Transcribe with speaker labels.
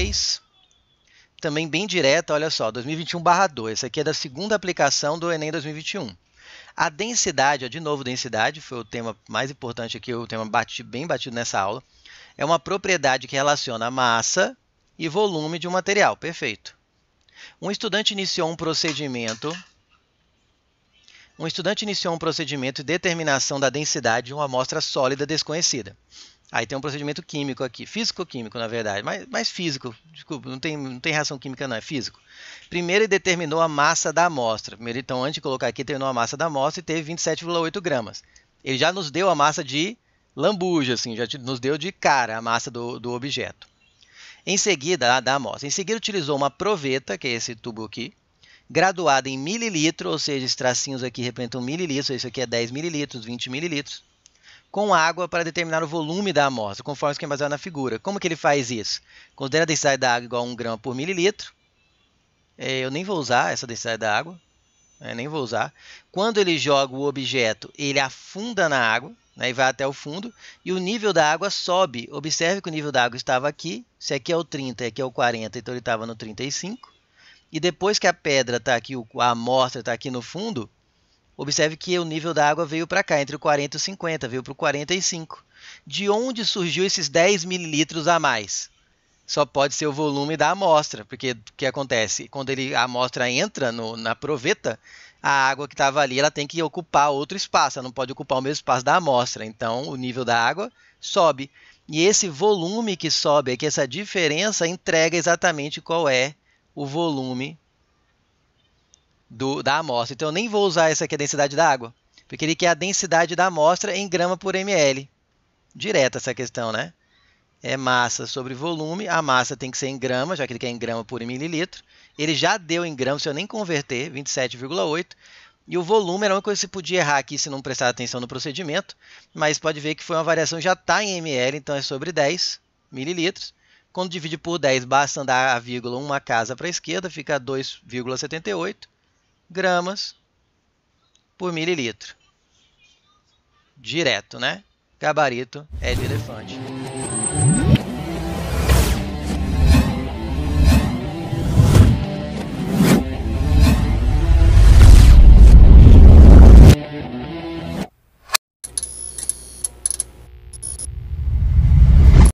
Speaker 1: 2023, também bem direta, olha só, 2021/2. Essa aqui é da segunda aplicação do Enem 2021. A densidade, de novo densidade, foi o tema mais importante aqui, o tema batido, bem batido nessa aula. É uma propriedade que relaciona massa e volume de um material. Perfeito. Um estudante iniciou um procedimento. Um estudante iniciou um procedimento de determinação da densidade de uma amostra sólida desconhecida. Aí tem um procedimento químico aqui, físico-químico, na verdade, mas, mas físico, desculpa, não tem, não tem reação química, não, é físico. Primeiro ele determinou a massa da amostra. Primeiro, então, antes de colocar aqui, determinou a massa da amostra e teve 27,8 gramas. Ele já nos deu a massa de lambuja, assim, já nos deu de cara a massa do, do objeto. Em seguida, a da amostra. Em seguida, utilizou uma proveta, que é esse tubo aqui, graduada em mililitro, ou seja, esses tracinhos aqui representam mililitro. isso aqui é 10 mililitros, 20 mililitros com água para determinar o volume da amostra, conforme o esquema baseado na figura. Como que ele faz isso? Considera a densidade da água igual a 1 grama por mililitro. É, eu nem vou usar essa densidade da água, é, nem vou usar. Quando ele joga o objeto, ele afunda na água né, e vai até o fundo, e o nível da água sobe. Observe que o nível da água estava aqui, se aqui é o 30 e aqui é o 40, então ele estava no 35. E depois que a pedra está aqui, a amostra está aqui no fundo, Observe que o nível da água veio para cá, entre o 40 e o 50, veio para o 45. De onde surgiu esses 10 mililitros a mais? Só pode ser o volume da amostra, porque o que acontece? Quando ele, a amostra entra no, na proveta, a água que estava ali ela tem que ocupar outro espaço, ela não pode ocupar o mesmo espaço da amostra. Então, o nível da água sobe. E esse volume que sobe aqui, essa diferença, entrega exatamente qual é o volume do, da amostra. Então eu nem vou usar essa aqui, a densidade da água, porque ele quer a densidade da amostra em grama por ml. Direta essa questão, né? É massa sobre volume, a massa tem que ser em grama, já que ele quer em grama por mililitro. Ele já deu em grama, se eu nem converter, 27,8. E o volume era uma coisa que você podia errar aqui se não prestar atenção no procedimento, mas pode ver que foi uma variação já está em ml, então é sobre 10 mililitros. Quando divide por 10, basta andar a vírgula uma casa para a esquerda, fica 2,78 gramas por mililitro. Direto, né? Gabarito é de elefante.